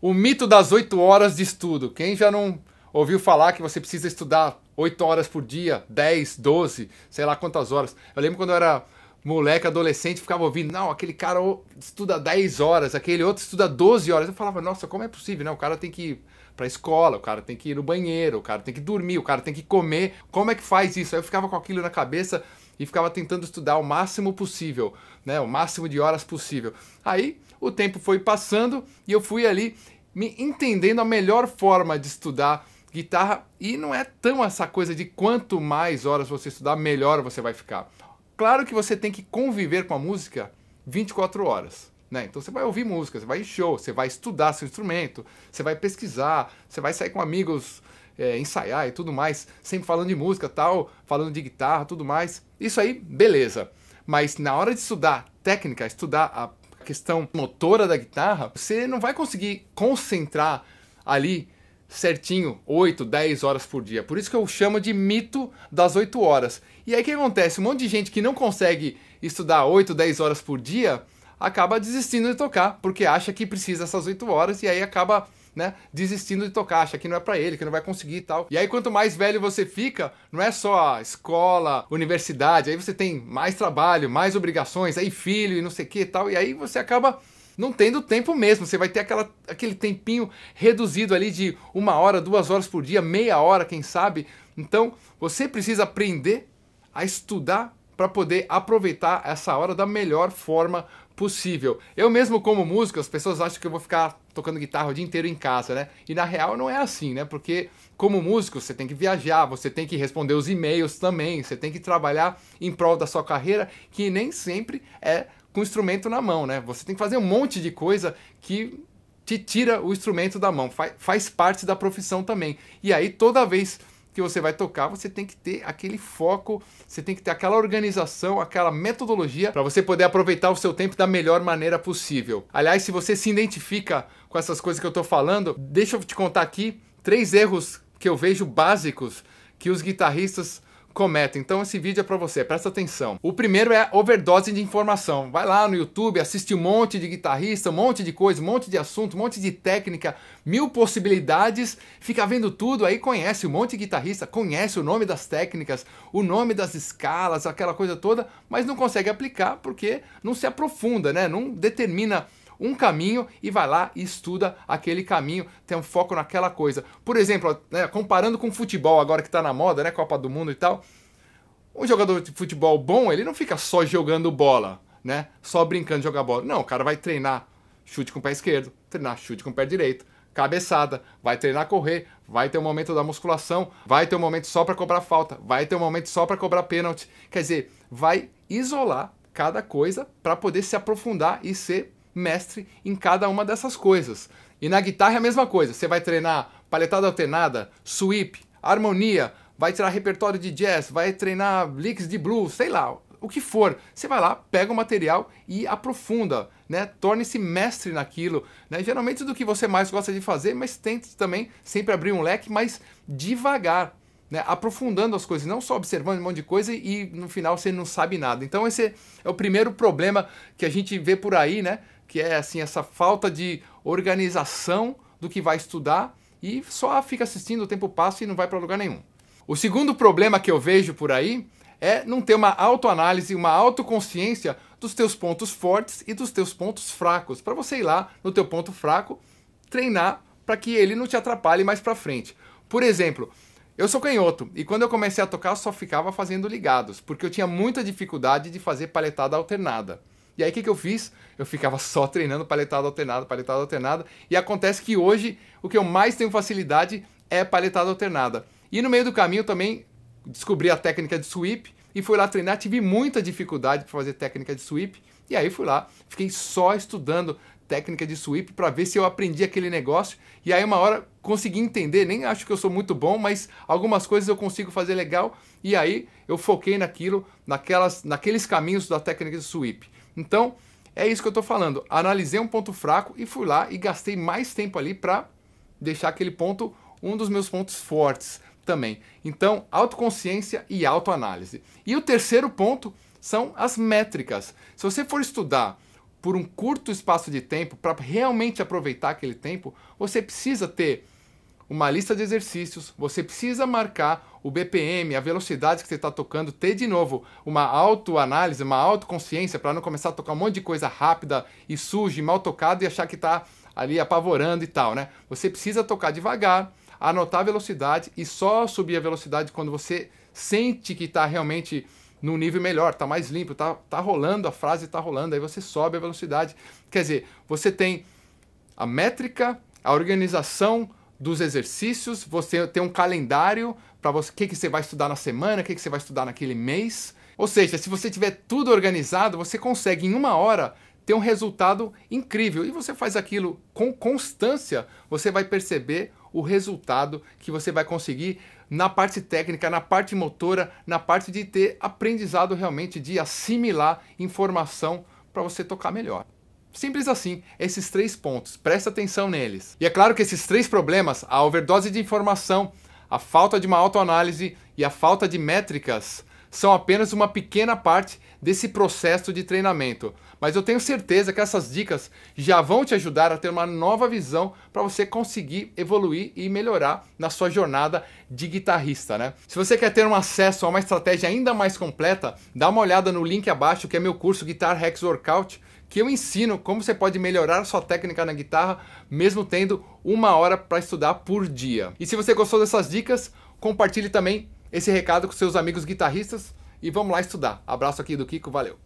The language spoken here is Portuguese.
O mito das 8 horas de estudo. Quem já não ouviu falar que você precisa estudar 8 horas por dia, 10, 12, sei lá quantas horas. Eu lembro quando eu era moleque, adolescente, ficava ouvindo, não, aquele cara estuda 10 horas, aquele outro estuda 12 horas. Eu falava, nossa, como é possível, né? O cara tem que ir pra escola, o cara tem que ir no banheiro, o cara tem que dormir, o cara tem que comer. Como é que faz isso? Aí eu ficava com aquilo na cabeça e ficava tentando estudar o máximo possível, né, o máximo de horas possível. Aí o tempo foi passando e eu fui ali me entendendo a melhor forma de estudar guitarra e não é tão essa coisa de quanto mais horas você estudar, melhor você vai ficar. Claro que você tem que conviver com a música 24 horas. Né? Então você vai ouvir música, você vai em show, você vai estudar seu instrumento, você vai pesquisar, você vai sair com amigos é, ensaiar e tudo mais, sempre falando de música tal, falando de guitarra, tudo mais. Isso aí, beleza. Mas na hora de estudar técnica, estudar a questão motora da guitarra, você não vai conseguir concentrar ali certinho 8, 10 horas por dia. Por isso que eu chamo de mito das 8 horas. E aí o que acontece? Um monte de gente que não consegue estudar 8, 10 horas por dia acaba desistindo de tocar, porque acha que precisa essas 8 horas e aí acaba né, desistindo de tocar, acha que não é para ele, que não vai conseguir e tal. E aí quanto mais velho você fica, não é só escola, universidade, aí você tem mais trabalho, mais obrigações, aí filho e não sei o que e tal, e aí você acaba não tendo tempo mesmo, você vai ter aquela, aquele tempinho reduzido ali de uma hora, duas horas por dia, meia hora, quem sabe. Então você precisa aprender a estudar para poder aproveitar essa hora da melhor forma possível. Eu mesmo como músico, as pessoas acham que eu vou ficar tocando guitarra o dia inteiro em casa, né? E na real não é assim, né? Porque como músico, você tem que viajar, você tem que responder os e-mails também, você tem que trabalhar em prol da sua carreira, que nem sempre é com o instrumento na mão, né? Você tem que fazer um monte de coisa que te tira o instrumento da mão, faz, faz parte da profissão também. E aí toda vez que você vai tocar, você tem que ter aquele foco, você tem que ter aquela organização, aquela metodologia para você poder aproveitar o seu tempo da melhor maneira possível. Aliás, se você se identifica com essas coisas que eu estou falando, deixa eu te contar aqui três erros que eu vejo básicos que os guitarristas então esse vídeo é para você, presta atenção. O primeiro é overdose de informação. Vai lá no YouTube, assiste um monte de guitarrista, um monte de coisa, um monte de assunto, um monte de técnica, mil possibilidades, fica vendo tudo, aí conhece um monte de guitarrista, conhece o nome das técnicas, o nome das escalas, aquela coisa toda, mas não consegue aplicar porque não se aprofunda, né? Não determina um caminho e vai lá e estuda aquele caminho, tem um foco naquela coisa. Por exemplo, né, comparando com o futebol agora que está na moda, né, Copa do Mundo e tal, um jogador de futebol bom, ele não fica só jogando bola, né, só brincando de jogar bola. Não, o cara vai treinar chute com o pé esquerdo, treinar chute com o pé direito, cabeçada, vai treinar correr, vai ter um momento da musculação, vai ter um momento só para cobrar falta, vai ter um momento só para cobrar pênalti. Quer dizer, vai isolar cada coisa para poder se aprofundar e ser mestre em cada uma dessas coisas. E na guitarra é a mesma coisa, você vai treinar paletada alternada, sweep, harmonia, vai tirar repertório de jazz, vai treinar licks de blues, sei lá, o que for. Você vai lá, pega o material e aprofunda, né? Torne-se mestre naquilo, né? Geralmente do que você mais gosta de fazer, mas tente também sempre abrir um leque, mas devagar. Né, aprofundando as coisas, não só observando um monte de coisa e no final você não sabe nada. Então esse é o primeiro problema que a gente vê por aí, né? que é assim essa falta de organização do que vai estudar e só fica assistindo, o tempo passa e não vai para lugar nenhum. O segundo problema que eu vejo por aí é não ter uma autoanálise, uma autoconsciência dos teus pontos fortes e dos teus pontos fracos, para você ir lá no teu ponto fraco, treinar para que ele não te atrapalhe mais para frente. Por exemplo, eu sou canhoto e quando eu comecei a tocar eu só ficava fazendo ligados, porque eu tinha muita dificuldade de fazer paletada alternada. E aí o que, que eu fiz? Eu ficava só treinando paletada alternada, paletada alternada. E acontece que hoje o que eu mais tenho facilidade é paletada alternada. E no meio do caminho também descobri a técnica de sweep e fui lá treinar. Tive muita dificuldade para fazer técnica de sweep. E aí fui lá, fiquei só estudando técnica de sweep para ver se eu aprendi aquele negócio. E aí uma hora consegui entender, nem acho que eu sou muito bom, mas algumas coisas eu consigo fazer legal. E aí eu foquei naquilo, naquelas, naqueles caminhos da técnica de sweep. Então, é isso que eu estou falando. Analisei um ponto fraco e fui lá e gastei mais tempo ali para deixar aquele ponto um dos meus pontos fortes também. Então, autoconsciência e autoanálise. E o terceiro ponto são as métricas. Se você for estudar por um curto espaço de tempo para realmente aproveitar aquele tempo, você precisa ter uma lista de exercícios, você precisa marcar o BPM, a velocidade que você está tocando, ter de novo uma autoanálise, uma autoconsciência para não começar a tocar um monte de coisa rápida e suja, e mal tocado e achar que está ali apavorando e tal, né? Você precisa tocar devagar, anotar a velocidade e só subir a velocidade quando você sente que está realmente num nível melhor, está mais limpo, está tá rolando a frase, está rolando, aí você sobe a velocidade. Quer dizer, você tem a métrica, a organização, dos exercícios, você tem um calendário para você, o que, que você vai estudar na semana, o que, que você vai estudar naquele mês. Ou seja, se você tiver tudo organizado, você consegue em uma hora ter um resultado incrível. E você faz aquilo com constância, você vai perceber o resultado que você vai conseguir na parte técnica, na parte motora, na parte de ter aprendizado realmente, de assimilar informação para você tocar melhor. Simples assim, esses três pontos, presta atenção neles. E é claro que esses três problemas, a overdose de informação, a falta de uma autoanálise e a falta de métricas, são apenas uma pequena parte desse processo de treinamento. Mas eu tenho certeza que essas dicas já vão te ajudar a ter uma nova visão para você conseguir evoluir e melhorar na sua jornada de guitarrista, né? Se você quer ter um acesso a uma estratégia ainda mais completa, dá uma olhada no link abaixo que é meu curso Guitar Hacks Workout, que eu ensino como você pode melhorar sua técnica na guitarra, mesmo tendo uma hora para estudar por dia. E se você gostou dessas dicas, compartilhe também esse recado com seus amigos guitarristas e vamos lá estudar. Abraço aqui do Kiko, valeu!